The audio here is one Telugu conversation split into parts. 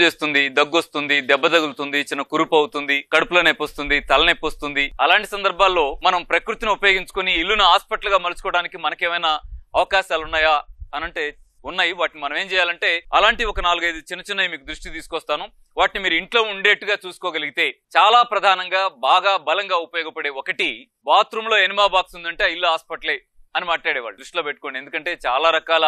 జలుబు చేస్తుంది వస్తుంది దెబ్బ తగులుతుంది చిన్న కురుపు అవుతుంది కడుపులో నొప్పి వస్తుంది తలనొప్పి వస్తుంది అలాంటి సందర్భాల్లో మనం ప్రకృతిని ఉపయోగించుకుని ఇల్లును హాస్పిటల్ గా మలుచుకోవడానికి మనకేమైనా అవకాశాలు ఉన్నాయా అనంటే ఉన్నాయి వాటిని మనం ఏం చేయాలంటే అలాంటి ఒక నాలుగైదు చిన్న చిన్నవి మీకు దృష్టి తీసుకొస్తాను వాటిని మీరు ఇంట్లో ఉండేట్టుగా చూసుకోగలిగితే చాలా ప్రధానంగా బాగా బలంగా ఉపయోగపడే ఒకటి బాత్రూమ్ లో ఎనిమా బాక్స్ ఉందంటే ఇల్లు హాస్పిటలే అని మాట్లాడేవాళ్ళు దృష్టిలో పెట్టుకోండి ఎందుకంటే చాలా రకాల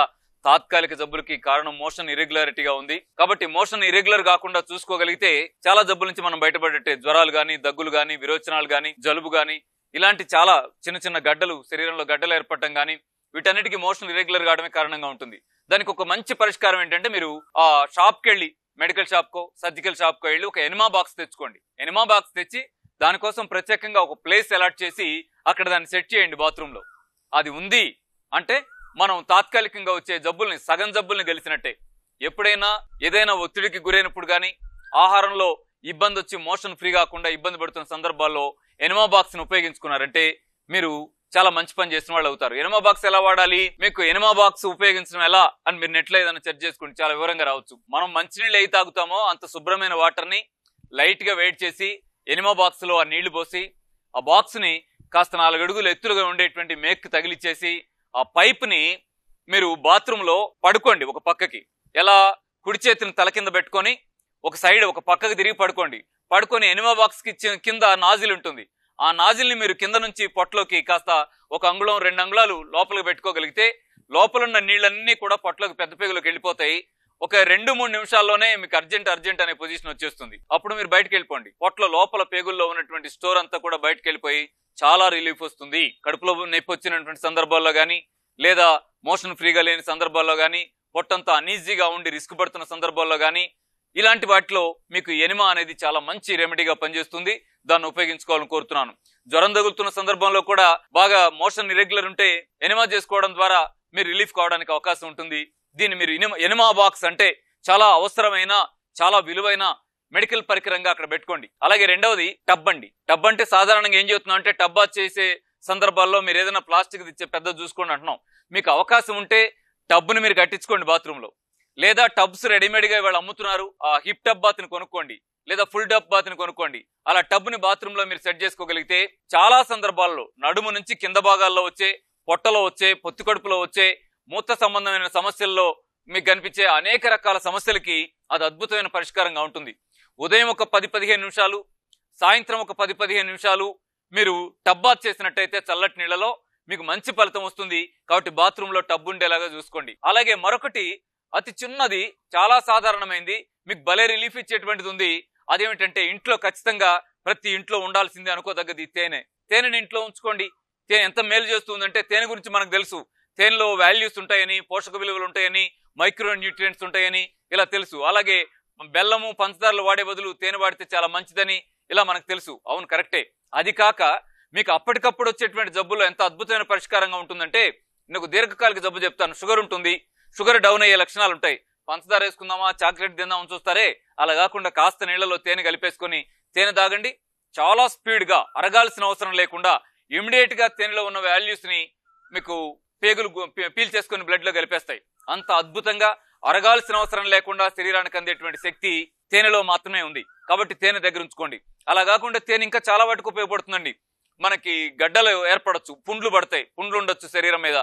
తాత్కాలిక జబ్బులకి కారణం మోషన్ ఇరెగ్యులారిటీగా ఉంది కాబట్టి మోషన్ ఇరెగ్యులర్ కాకుండా చూసుకోగలిగితే చాలా జబ్బుల నుంచి మనం బయటపడేటే జ్వరాలు గానీ దగ్గులు గానీ విరోచనాలు గానీ జలుబు గానీ ఇలాంటి చాలా చిన్న చిన్న గడ్డలు శరీరంలో గడ్డలు ఏర్పడటం గానీ వీటన్నిటికి మోషన్ ఇరెగ్యులర్ కావడమే కారణంగా ఉంటుంది దానికి ఒక మంచి పరిష్కారం ఏంటంటే మీరు ఆ షాప్కి వెళ్ళి మెడికల్ షాప్కో సర్జికల్ షాప్కో వెళ్ళి ఒక ఎనిమా బాక్స్ తెచ్చుకోండి ఎనిమా బాక్స్ తెచ్చి దానికోసం ప్రత్యేకంగా ఒక ప్లేస్ అలాట్ చేసి అక్కడ దాన్ని సెట్ చేయండి బాత్రూంలో అది ఉంది అంటే మనం తాత్కాలికంగా వచ్చే జబ్బుల్ని సగం జబ్బుల్ని గెలిచినట్టే ఎప్పుడైనా ఏదైనా ఒత్తిడికి గురైనప్పుడు కానీ ఆహారంలో ఇబ్బంది వచ్చి మోషన్ ఫ్రీ కాకుండా ఇబ్బంది పడుతున్న సందర్భాల్లో ఎనిమా బాక్స్ని ఉపయోగించుకున్నారంటే మీరు చాలా మంచి పని చేసిన వాళ్ళు అవుతారు ఎనిమా బాక్స్ ఎలా వాడాలి మీకు ఎనిమా బాక్స్ ఉపయోగించడం ఎలా అని మీరు నెట్లో ఏదైనా చర్చ చేసుకుంటే చాలా వివరంగా రావచ్చు మనం మంచినీళ్ళు ఏ తాగుతామో అంత శుభ్రమైన వాటర్ని లైట్గా వెయిట్ చేసి ఎనిమా బాక్స్లో ఆ నీళ్లు పోసి ఆ బాక్స్ని కాస్త నాలుగు అడుగులు ఎత్తులుగా ఉండేటువంటి మేక్ తగిలిచ్చేసి ఆ పైప్ని మీరు బాత్రూంలో పడుకోండి ఒక పక్కకి ఎలా కుడి చేతిని తల కింద పెట్టుకొని ఒక సైడ్ ఒక పక్కకి తిరిగి పడుకోండి పడుకొని ఎనిమా బాక్స్కి కింద నాజిల్ ఉంటుంది ఆ నాజిల్ని మీరు కింద నుంచి పొట్లోకి కాస్త ఒక అంగుళం రెండు అంగుళాలు లోపలికి పెట్టుకోగలిగితే లోపలున్న నీళ్ళన్నీ కూడా పొట్లోకి పెద్ద పేగులోకి వెళ్ళిపోతాయి ఒక రెండు మూడు నిమిషాల్లోనే మీకు అర్జెంట్ అర్జెంట్ అనే పొజిషన్ వచ్చేస్తుంది అప్పుడు మీరు బయటకు వెళ్ళిపోండి పొట్ల లోపల పేగుల్లో ఉన్నటువంటి స్టోర్ అంతా కూడా బయటకు వెళ్ళిపోయి చాలా రిలీఫ్ వస్తుంది కడుపులో నొప్పి వచ్చినటువంటి సందర్భాల్లో కానీ లేదా మోషన్ ఫ్రీగా లేని సందర్భాల్లో కానీ పొట్టంతా అన్ఈజీగా ఉండి రిస్క్ పడుతున్న సందర్భాల్లో కానీ ఇలాంటి వాటిలో మీకు ఎనిమా అనేది చాలా మంచి రెమెడీగా పనిచేస్తుంది దాన్ని ఉపయోగించుకోవాలని కోరుతున్నాను జ్వరం తగులుతున్న సందర్భంలో కూడా బాగా మోషన్ ఇరెగ్యులర్ ఉంటే ఎనిమా చేసుకోవడం ద్వారా మీరు రిలీఫ్ కావడానికి అవకాశం ఉంటుంది దీన్ని మీరు ఎనిమా బాక్స్ అంటే చాలా అవసరమైన చాలా విలువైన మెడికల్ పరికరంగా అక్కడ పెట్టుకోండి అలాగే రెండవది టబ్ అండి టబ్ అంటే సాధారణంగా ఏం చేస్తున్నాం అంటే టబ్బా చేసే సందర్భాల్లో మీరు ఏదైనా ప్లాస్టిక్ తెచ్చే పెద్ద చూసుకోండి అంటున్నాం మీకు అవకాశం ఉంటే టబ్ను మీరు కట్టించుకోండి బాత్రూంలో లేదా టబ్స్ రెడీమేడ్గా ఇవాళ అమ్ముతున్నారు ఆ హిప్ టబ్ బాత్ని కొనుక్కోండి లేదా ఫుల్ టబ్ బాత్ని కొనుక్కోండి అలా టబ్ని బాత్రూంలో మీరు సెట్ చేసుకోగలిగితే చాలా సందర్భాల్లో నడుము నుంచి కింద భాగాల్లో వచ్చే పొట్టలో వచ్చే పొత్తికడుపులో వచ్చే మూత సంబంధమైన సమస్యల్లో మీకు కనిపించే అనేక రకాల సమస్యలకి అది అద్భుతమైన పరిష్కారంగా ఉంటుంది ఉదయం ఒక పది పదిహేను నిమిషాలు సాయంత్రం ఒక పది పదిహేను నిమిషాలు మీరు టబ్బాత్ చేసినట్టయితే చల్లటి నీళ్ళలో మీకు మంచి ఫలితం వస్తుంది కాబట్టి బాత్రూంలో టబ్ ఉండేలాగా చూసుకోండి అలాగే మరొకటి అతి చిన్నది చాలా సాధారణమైంది మీకు భలే రిలీఫ్ ఇచ్చేటువంటిది ఉంది అదేమిటంటే ఇంట్లో ఖచ్చితంగా ప్రతి ఇంట్లో ఉండాల్సిందే అనుకోదగ్గది తేనె తేనెని ఇంట్లో ఉంచుకోండి తేనె ఎంత మేలు చేస్తుందంటే తేనె గురించి మనకు తెలుసు తేనెలో వాల్యూస్ ఉంటాయని పోషక విలువలు ఉంటాయని మైక్రో న్యూట్రియంట్స్ ఉంటాయని ఇలా తెలుసు అలాగే బెల్లము పంచదారలు వాడే బదులు తేనె వాడితే చాలా మంచిదని ఇలా మనకు తెలుసు అవును కరెక్టే అది కాక మీకు అప్పటికప్పుడు వచ్చేటువంటి జబ్బులో ఎంత అద్భుతమైన పరిష్కారంగా ఉంటుందంటే నీకు దీర్ఘకాలిక జబ్బు చెప్తాను షుగర్ ఉంటుంది షుగర్ డౌన్ అయ్యే లక్షణాలు ఉంటాయి పంచదార వేసుకుందామా చాక్లెట్ తిందామని చూస్తారే అలా కాకుండా కాస్త నీళ్లలో తేనె కలిపేసుకొని తేనె తాగండి చాలా స్పీడ్గా అరగాల్సిన అవసరం లేకుండా ఇమీడియట్గా తేనెలో ఉన్న వాల్యూస్ని మీకు పేగులు పీల్ చేసుకొని బ్లడ్లో కలిపేస్తాయి అంత అద్భుతంగా అరగాల్సిన అవసరం లేకుండా శరీరానికి అందేటువంటి శక్తి తేనెలో మాత్రమే ఉంది కాబట్టి తేనె దగ్గర ఉంచుకోండి అలా కాకుండా తేనె ఇంకా చాలా వాటికి ఉపయోగపడుతుందండి మనకి గడ్డలు ఏర్పడచ్చు పుండ్లు పడతాయి పుండ్లు ఉండొచ్చు శరీరం మీద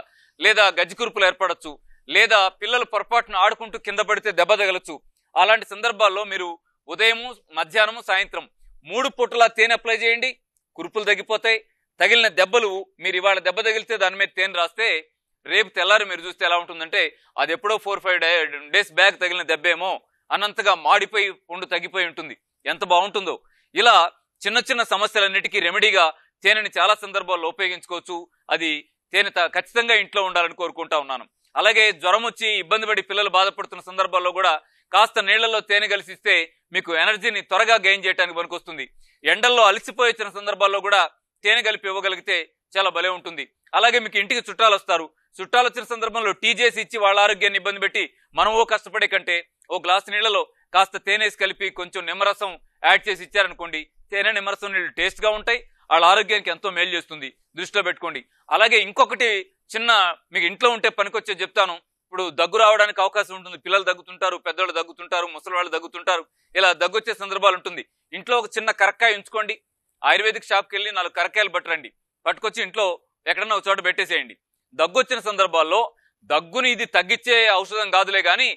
లేదా గజ్జికురుపులు ఏర్పడచ్చు లేదా పిల్లలు పొరపాటున ఆడుకుంటూ కింద పడితే దెబ్బ తగలచ్చు అలాంటి సందర్భాల్లో మీరు ఉదయము మధ్యాహ్నము సాయంత్రం మూడు పూటలా తేనె అప్లై చేయండి కురుపులు తగ్గిపోతాయి తగిలిన దెబ్బలు మీరు ఇవాళ దెబ్బ తగిలితే దాని మీద తేనె రాస్తే రేపు తెల్లారి మీరు చూస్తే ఎలా ఉంటుందంటే అది ఎప్పుడో ఫోర్ ఫైవ్ డేస్ బ్యాక్ తగిలిన దెబ్బేమో అనంతగా మాడిపోయి ఉండు తగ్గిపోయి ఉంటుంది ఎంత బాగుంటుందో ఇలా చిన్న చిన్న సమస్యలన్నిటికీ రెమెడీగా తేనెని చాలా సందర్భాల్లో ఉపయోగించుకోవచ్చు అది తేనె ఖచ్చితంగా ఇంట్లో ఉండాలని కోరుకుంటా ఉన్నాను అలాగే జ్వరం వచ్చి ఇబ్బంది పడి పిల్లలు బాధపడుతున్న సందర్భాల్లో కూడా కాస్త నీళ్లలో తేనె కలిసిస్తే మీకు ఎనర్జీని త్వరగా గెయిన్ చేయడానికి పనికొస్తుంది ఎండల్లో అలసిపోయి వచ్చిన సందర్భాల్లో కూడా తేనె కలిపి ఇవ్వగలిగితే చాలా భలే ఉంటుంది అలాగే మీకు ఇంటికి చుట్టాలు వస్తారు చుట్టాలు వచ్చిన సందర్భంలో టీజేసి ఇచ్చి వాళ్ళ ఆరోగ్యాన్ని ఇబ్బంది పెట్టి మనం ఓ కష్టపడే కంటే ఓ గ్లాస్ నీళ్లలో కాస్త తేనేసి కలిపి కొంచెం నిమ్మరసం యాడ్ చేసి ఇచ్చారనుకోండి తేనె నిమ్మరసం నీళ్ళు టేస్ట్గా ఉంటాయి వాళ్ళ ఆరోగ్యానికి ఎంతో మేలు చేస్తుంది దృష్టిలో పెట్టుకోండి అలాగే ఇంకొకటి చిన్న మీకు ఇంట్లో ఉంటే పనికొచ్చే చెప్తాను ఇప్పుడు దగ్గు రావడానికి అవకాశం ఉంటుంది పిల్లలు దగ్గుతుంటారు పెద్దవాళ్ళు దగ్గుతుంటారు ముసలి వాళ్ళు దగ్గుతుంటారు ఇలా దగ్గొచ్చే సందర్భాలు ఉంటుంది ఇంట్లో ఒక చిన్న కరక్కాయ ఉంచుకోండి ఆయుర్వేదిక్ షాప్కి వెళ్ళి నాలుగు కరక్కాయలు పట్టరండి పట్టుకొచ్చి ఇంట్లో ఎక్కడన్నా ఒక చోట పెట్టేసేయండి దగ్గొచ్చిన సందర్భాల్లో దగ్గుని ఇది తగ్గించే ఔషధం కాదులే కానీ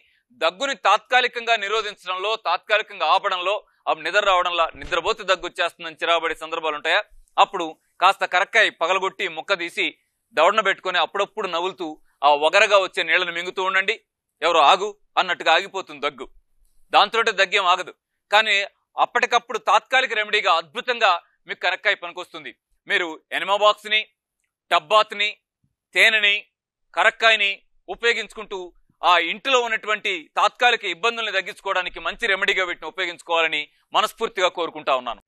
దగ్గుని తాత్కాలికంగా నిరోధించడంలో తాత్కాలికంగా ఆపడంలో అప్పుడు నిద్ర రావడంలో నిద్రపోతే దగ్గు వచ్చేస్తుందని చిరాబడే సందర్భాలు ఉంటాయా అప్పుడు కాస్త కరక్కాయ పగలగొట్టి ముక్క తీసి దవడన పెట్టుకొని అప్పుడప్పుడు నవ్వులుతూ ఆ ఒగరగా వచ్చే నీళ్లను మింగుతూ ఉండండి ఎవరు ఆగు అన్నట్టుగా ఆగిపోతుంది దగ్గు దాంతోటే దగ్గేం ఆగదు కానీ అప్పటికప్పుడు తాత్కాలిక రెమెడీగా అద్భుతంగా మీకు కరక్కాయ పనికొస్తుంది మీరు ఎనిమా బాక్స్ని టబ్బాత్ని తేనెని కరక్కాయని ఉపయోగించుకుంటూ ఆ ఇంటిలో ఉన్నటువంటి తాత్కాలిక ఇబ్బందుల్ని తగ్గించుకోవడానికి మంచి రెమెడీగా వీటిని ఉపయోగించుకోవాలని మనస్ఫూర్తిగా కోరుకుంటా ఉన్నాను